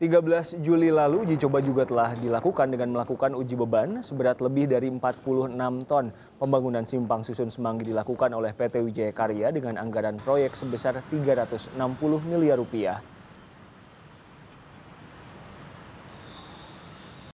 13 Juli lalu uji coba juga telah dilakukan dengan melakukan uji beban seberat lebih dari 46 ton. Pembangunan simpang susun Semanggi dilakukan oleh PT Wijaya Karya dengan anggaran proyek sebesar 360 miliar rupiah.